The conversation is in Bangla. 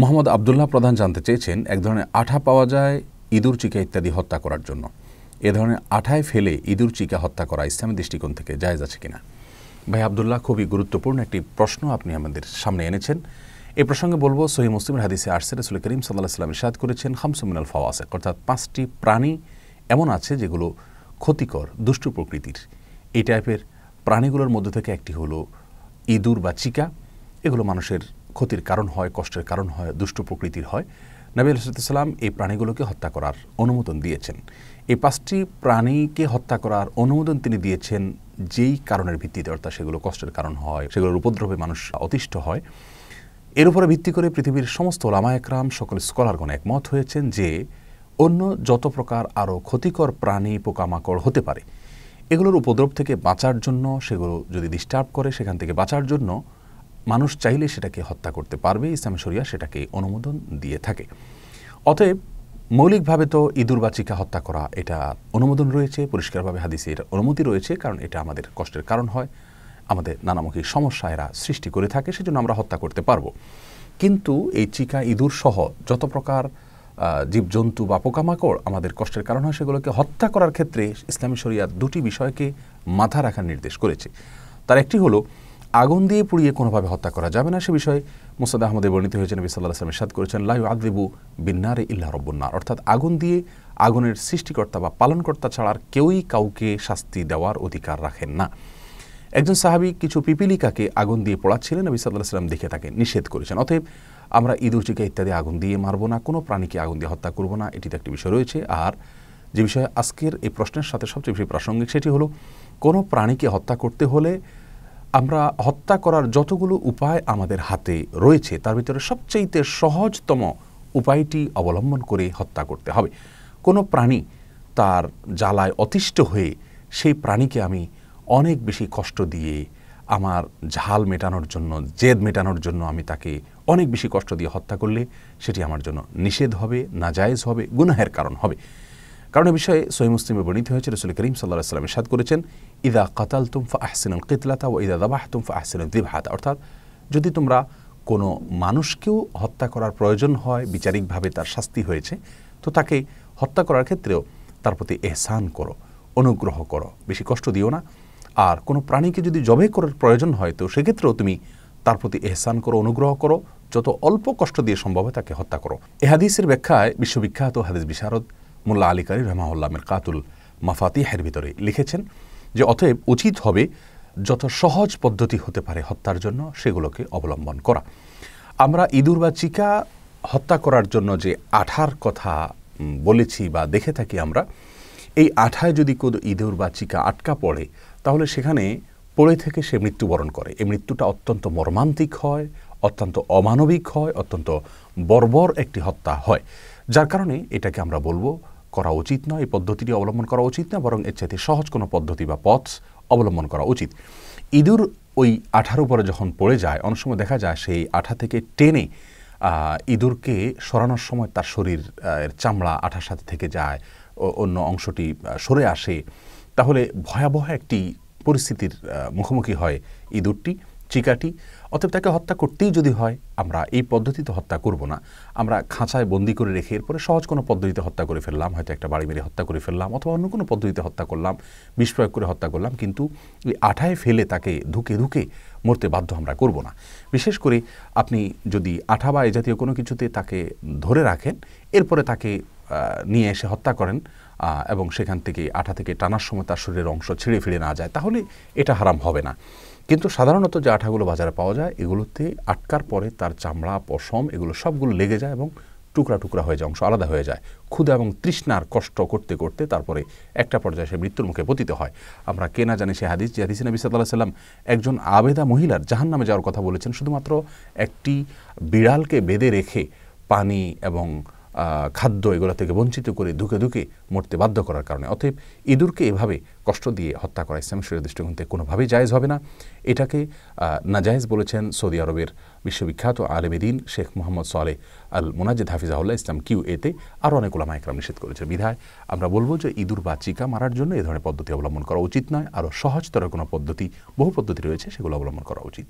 মোহাম্মদ আবদুল্লাহ প্রধান জানতে চেয়েছেন এক ধরনের আঠা পাওয়া যায় ইঁদুর চিকা ইত্যাদি হত্যা করার জন্য এ ধরনের আঠায় ফেলে ইঁদুর চিকা হত্যা করা ইসলামী দৃষ্টিকোণ থেকে জায়জ আছে কিনা ভাই আবদুল্লাহ খুবই গুরুত্বপূর্ণ একটি প্রশ্ন আপনি আমাদের সামনে এনেছেন এ প্রসঙ্গে বলবো সহি মুসলিমের হাদিসে আর্সের রসুল করিম সাল্লাহ সাল্লাম ইসাদ করেছেন আল ফাওয়াসে অর্থাৎ পাঁচটি প্রাণী এমন আছে যেগুলো ক্ষতিকর দুষ্টু প্রকৃতির এই টাইপের প্রাণীগুলোর মধ্যে থেকে একটি হলো ইঁদুর বা চিকা এগুলো মানুষের ক্ষতির কারণ হয় কষ্টের কারণ হয় দুষ্ট প্রকৃতির হয় নবী আলাইসালাম এই প্রাণীগুলোকে হত্যা করার অনুমোদন দিয়েছেন এই পাঁচটি প্রাণীকে হত্যা করার অনুমোদন তিনি দিয়েছেন যেই কারণের ভিত্তিতে অর্থাৎ সেগুলো কষ্টের কারণ হয় সেগুলোর উপদ্রবে মানুষ অতিষ্ঠ হয় এর উপরে ভিত্তি করে পৃথিবীর সমস্ত লামায়করাম সকল স্কলারগণ একমত হয়েছেন যে অন্য যত প্রকার আরও ক্ষতিকর প্রাণী পোকামাকড় হতে পারে এগুলোর উপদ্রব থেকে বাঁচার জন্য সেগুলো যদি ডিস্টার্ব করে সেখান থেকে বাঁচার জন্য মানুষ চাইলে সেটাকে হত্যা করতে পারবে ইসলামী শরিয়া সেটাকে অনুমোদন দিয়ে থাকে অতএব মৌলিকভাবে তো ইঁদুর বাচিকা হত্যা করা এটা অনুমোদন রয়েছে পরিষ্কারভাবে হাদিসে এর অনুমতি রয়েছে কারণ এটা আমাদের কষ্টের কারণ হয় আমাদের নানামুখী সমস্যা এরা সৃষ্টি করে থাকে সেজন্য আমরা হত্যা করতে পারবো কিন্তু এই চিকা ইঁদুর সহ যত প্রকার জীবজন্তু বা পোকামাকড় আমাদের কষ্টের কারণ হয় সেগুলোকে হত্যা করার ক্ষেত্রে ইসলামী শরিয়া দুটি বিষয়কে মাথা রাখার নির্দেশ করেছে তার একটি হলো আগুন দিয়ে পুড়িয়ে কোনোভাবে হত্যা করা যাবে না সে বিষয়ে মোসাদ আহমদে বর্ণিত হয়েছেন নবী সাল্লাহ আসলাম সাদ করেছেন লাই আদিবু বিন্নারে ইল্লা রব্বুন্নার অর্থাৎ আগুন দিয়ে আগুনের সৃষ্টিকর্তা বা পালনকর্তা ছাড়ার কেউই কাউকে শাস্তি দেওয়ার অধিকার রাখেন না একজন সাহাবি কিছু পিপিলিকাকে আগুন দিয়ে পড়াচ্ছিলেন নবী সাল্লাহ সাল্লাম দেখে তাকে নিষেধ করেছেন অতএব আমরা ইঁদুরচিকা ইত্যাদি আগুন দিয়ে মারব না কোনো প্রাণীকে আগুন দিয়ে হত্যা করব না এটিতে একটি বিষয় রয়েছে আর যে বিষয়ে আজকের এই প্রশ্নের সাথে সবচেয়ে বেশি প্রাসঙ্গিক সেটি হলো কোনো প্রাণীকে হত্যা করতে হলে আমরা হত্যা করার যতগুলো উপায় আমাদের হাতে রয়েছে তার ভিতরে সবচেয়েতে সহজতম উপায়টি অবলম্বন করে হত্যা করতে হবে কোনো প্রাণী তার জ্বালায় অতিষ্ঠ হয়ে সেই প্রাণীকে আমি অনেক বেশি কষ্ট দিয়ে আমার ঝাল মেটানোর জন্য জেদ মেটানোর জন্য আমি তাকে অনেক বেশি কষ্ট দিয়ে হত্যা করলে সেটি আমার জন্য নিষেধ হবে নাজায়জ হবে গুনাহের কারণ হবে কারণ এ বিষয়ে সহি মুসলিমে বর্ণিত হয়েছে রসুল করিম সাল্লাহ সাল্লাম সাদ করেছেন ইদা কাতাল তুমফা আহসিন আল কিতলাতা ও ইদা দাবাহ তুমফা আহসিন দিবহাতা অর্থাৎ যদি তোমরা কোনো মানুষকেও হত্যা করার প্রয়োজন হয় বিচারিকভাবে তার শাস্তি হয়েছে তো তাকে হত্যা করার ক্ষেত্রেও তার প্রতি এহসান করো অনুগ্রহ করো বেশি কষ্ট দিও না আর কোনো প্রাণীকে যদি জবে করার প্রয়োজন হয় তো সেক্ষেত্রেও তুমি তার প্রতি এহসান করো অনুগ্রহ করো যত অল্প কষ্ট দিয়ে সম্ভব হয় তাকে হত্যা করো এহাদিসের ব্যাখ্যায় বিশ্ববিখ্যাত হাদিস বিশারদ মোল্লা আলী কারি কাতুল মিরকাতুল মাফাতিহের ভিতরে লিখেছেন যে অতএব উচিত হবে যত সহজ পদ্ধতি হতে পারে হত্যার জন্য সেগুলোকে অবলম্বন করা আমরা ইঁদুর বা চিকা হত্যা করার জন্য যে আঠার কথা বলেছি বা দেখে থাকি আমরা এই আঠায় যদি কোনো ইঁদুর বা চিকা আটকা পড়ে তাহলে সেখানে পড়ে থেকে সে মৃত্যুবরণ করে এই মৃত্যুটা অত্যন্ত মর্মান্তিক হয় অত্যন্ত অমানবিক হয় অত্যন্ত বর্বর একটি হত্যা হয় যার কারণে এটাকে আমরা বলবো করা উচিত নয় এই পদ্ধতিটি অবলম্বন করা উচিত না বরং এর চাইতে সহজ কোনো পদ্ধতি বা পথ অবলম্বন করা উচিত ইঁদুর ওই আঠার উপরে যখন পড়ে যায় অনেক সময় দেখা যায় সেই আঠা থেকে টেনে ইঁদুরকে সরানোর সময় তার শরীর চামড়া আঠার সাথে থেকে যায় অন্য অংশটি সরে আসে তাহলে ভয়াবহ একটি পরিস্থিতির মুখোমুখি হয় ইঁদুরটি চিকাটি অতএব তাকে হত্যা করতেই যদি হয় আমরা এই পদ্ধতিতে হত্যা করব না আমরা খাঁচায় বন্দি করে রেখে এরপরে সহজ কোনো পদ্ধতিতে হত্যা করে ফেললাম হয়তো একটা বাড়ি মেরে হত্যা করে ফেললাম অথবা অন্য কোনো পদ্ধতিতে হত্যা করলাম বিষ প্রয়োগ করে হত্যা করলাম কিন্তু ওই আঠায় ফেলে তাকে ধুকে ধুকে মরতে বাধ্য আমরা করব না বিশেষ করে আপনি যদি আঠা বা এ জাতীয় কোনো কিছুতে তাকে ধরে রাখেন এরপরে তাকে নিয়ে এসে হত্যা করেন এবং সেখান থেকে আঠা থেকে টানার সময় তার শরীরের অংশ ছিঁড়ে ফিরে না যায় তাহলে এটা হারাম হবে না কিন্তু সাধারণত যে আঠাগুলো বাজারে পাওয়া যায় এগুলোতে আটকার পরে তার চামড়া পশম এগুলো সবগুলো লেগে যায় এবং টুকরা টুকরা হয়ে যায় অংশ আলাদা হয়ে যায় ক্ষুদা এবং তৃষ্ণার কষ্ট করতে করতে তারপরে একটা পর্যায়ে সে মৃত্যুর মুখে পতিত হয় আমরা কে না জানি সে হাদিস যে হাদিস নবী সাল্লাহ সাল্লাম একজন আবেদা মহিলার জাহান নামে যাওয়ার কথা বলেছেন শুধুমাত্র একটি বিড়ালকে বেঁধে রেখে পানি এবং খাদ্য এগুলো থেকে বঞ্চিত করে ধুকে ধুকে মরতে বাধ্য করার কারণে অতএব ইঁদুরকে এভাবে কষ্ট দিয়ে হত্যা করা ইসলাম শরীর দৃষ্টিকোণ থেকে কোনোভাবেই জায়েজ হবে না এটাকে নাজায়েজ বলেছেন সৌদি আরবের বিশ্ববিখ্যাত আলেমেদিন শেখ মোহাম্মদ সোয়ালে আল মোনাজিদ হাফিজাউল্লাহ ইসলাম কিউ এতে আরও অনেক ওলামা একরাম নিষেধ করেছে বিধায় আমরা বলবো যে ইঁদুর বা চিকা মারার জন্য এ ধরনের পদ্ধতি অবলম্বন করা উচিত নয় আরও সহজতর কোনো পদ্ধতি বহু পদ্ধতি রয়েছে সেগুলো অবলম্বন করা উচিত